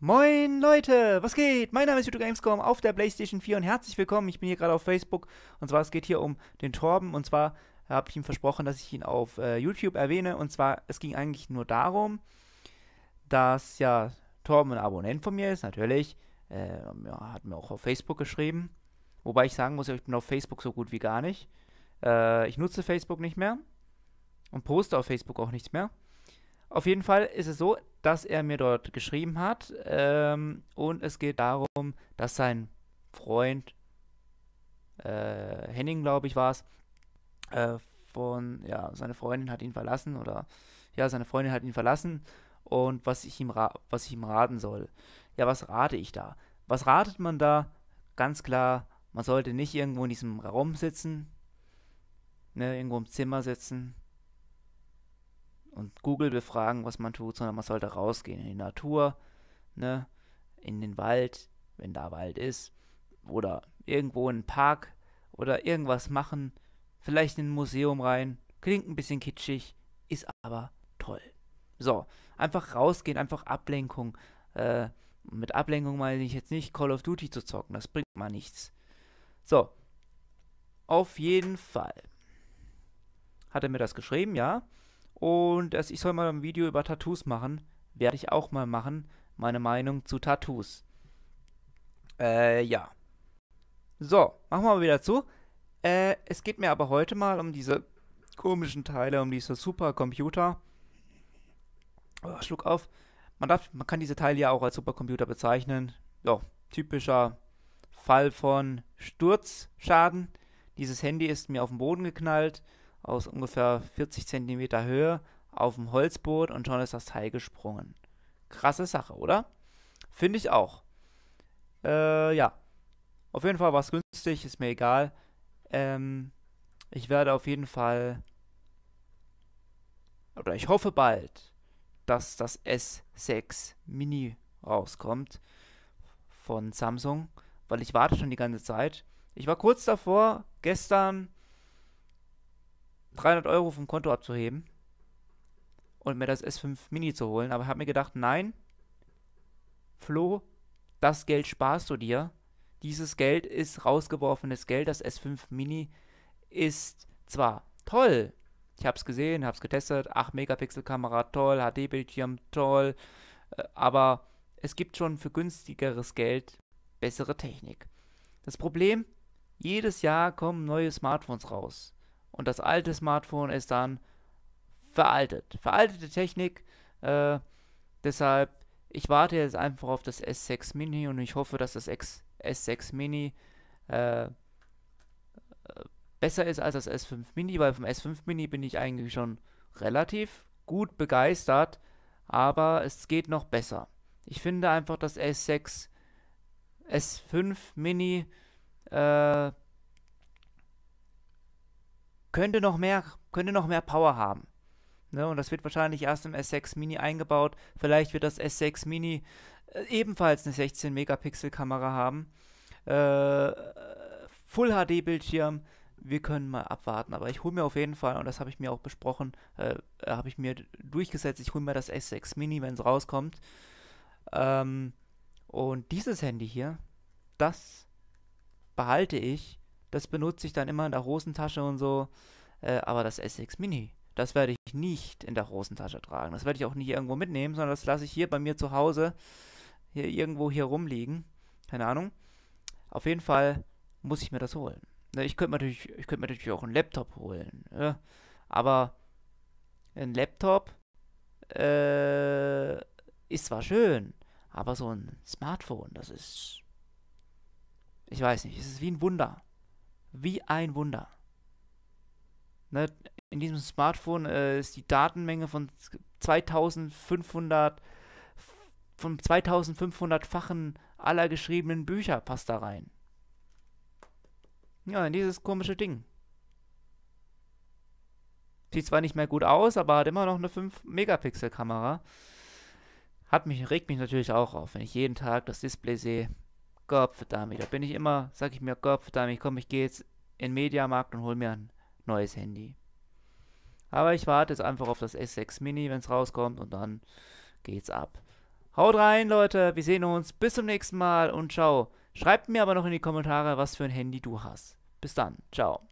Moin Leute, was geht? Mein Name ist YouTube Gamescom auf der PlayStation 4 und herzlich willkommen. Ich bin hier gerade auf Facebook und zwar es geht hier um den Torben und zwar habe ich ihm versprochen, dass ich ihn auf äh, YouTube erwähne und zwar es ging eigentlich nur darum, dass ja Torben ein Abonnent von mir ist, natürlich. Äh, ja, hat mir auch auf Facebook geschrieben. Wobei ich sagen muss, ich bin auf Facebook so gut wie gar nicht. Äh, ich nutze Facebook nicht mehr und poste auf Facebook auch nichts mehr. Auf jeden Fall ist es so, dass er mir dort geschrieben hat ähm, und es geht darum, dass sein Freund äh, Henning, glaube ich, war es, äh, von, ja, seine Freundin hat ihn verlassen oder, ja, seine Freundin hat ihn verlassen und was ich ihm, was ich ihm raten soll. Ja, was rate ich da? Was ratet man da? Ganz klar, man sollte nicht irgendwo in diesem Raum sitzen, ne, irgendwo im Zimmer sitzen, und Google befragen, was man tut, sondern man sollte rausgehen in die Natur, ne, in den Wald, wenn da Wald ist, oder irgendwo in einen Park oder irgendwas machen, vielleicht in ein Museum rein. Klingt ein bisschen kitschig, ist aber toll. So, einfach rausgehen, einfach Ablenkung. Äh, mit Ablenkung meine ich jetzt nicht Call of Duty zu zocken, das bringt mal nichts. So, auf jeden Fall hat er mir das geschrieben, ja. Und dass ich soll mal ein Video über Tattoos machen, werde ich auch mal machen. Meine Meinung zu Tattoos. Äh, ja. So, machen wir mal wieder zu. Äh, es geht mir aber heute mal um diese komischen Teile, um diese Supercomputer. Oh, Schluck auf. Man, darf, man kann diese Teile ja auch als Supercomputer bezeichnen. Ja, typischer Fall von Sturzschaden. Dieses Handy ist mir auf den Boden geknallt aus ungefähr 40 cm Höhe auf dem Holzboot und schon ist das Teil gesprungen. Krasse Sache, oder? Finde ich auch. Äh, ja. Auf jeden Fall war es günstig, ist mir egal. Ähm, ich werde auf jeden Fall, oder ich hoffe bald, dass das S6 Mini rauskommt von Samsung, weil ich warte schon die ganze Zeit. Ich war kurz davor, gestern 300 Euro vom Konto abzuheben und mir das S5 Mini zu holen, aber ich habe mir gedacht, nein, Flo, das Geld sparst du dir. Dieses Geld ist rausgeworfenes Geld. Das S5 Mini ist zwar toll, ich habe es gesehen, habe es getestet, 8 Megapixel Kamera, toll, HD-Bildschirm, toll, äh, aber es gibt schon für günstigeres Geld bessere Technik. Das Problem, jedes Jahr kommen neue Smartphones raus und das alte Smartphone ist dann veraltet. Veraltete Technik, äh, deshalb, ich warte jetzt einfach auf das S6 Mini und ich hoffe, dass das X S6 Mini äh, besser ist als das S5 Mini, weil vom S5 Mini bin ich eigentlich schon relativ gut begeistert, aber es geht noch besser. Ich finde einfach das S6, S5 Mini äh, könnte noch mehr, könnte noch mehr Power haben. Ne, und das wird wahrscheinlich erst im S6 Mini eingebaut. Vielleicht wird das S6 Mini äh, ebenfalls eine 16 Megapixel Kamera haben. Äh, Full HD Bildschirm. Wir können mal abwarten, aber ich hole mir auf jeden Fall, und das habe ich mir auch besprochen, äh, habe ich mir durchgesetzt, ich hole mir das S6 Mini, wenn es rauskommt. Ähm, und dieses Handy hier, das behalte ich das benutze ich dann immer in der Hosentasche und so. Äh, aber das S6 Mini, das werde ich nicht in der Hosentasche tragen. Das werde ich auch nicht irgendwo mitnehmen, sondern das lasse ich hier bei mir zu Hause hier irgendwo hier rumliegen. Keine Ahnung. Auf jeden Fall muss ich mir das holen. Ne, ich könnte mir natürlich, ich könnte mir natürlich auch einen Laptop holen. Ja? Ne? Aber ein Laptop äh, ist zwar schön, aber so ein Smartphone, das ist. Ich weiß nicht, es ist wie ein Wunder wie ein Wunder. Ne, in diesem Smartphone äh, ist die Datenmenge von 2500 von 2500-fachen aller geschriebenen Bücher passt da rein. Ja, in dieses komische Ding. Sieht zwar nicht mehr gut aus, aber hat immer noch eine 5-Megapixel-Kamera. Hat mich, regt mich natürlich auch auf, wenn ich jeden Tag das Display sehe. Gott verdammt, da bin ich immer, sag ich mir, Gott verdammt, komm, ich gehe jetzt in den Mediamarkt und hol mir ein neues Handy. Aber ich warte jetzt einfach auf das S6 Mini, wenn es rauskommt und dann geht's ab. Haut rein, Leute, wir sehen uns, bis zum nächsten Mal und ciao. Schreibt mir aber noch in die Kommentare, was für ein Handy du hast. Bis dann, ciao.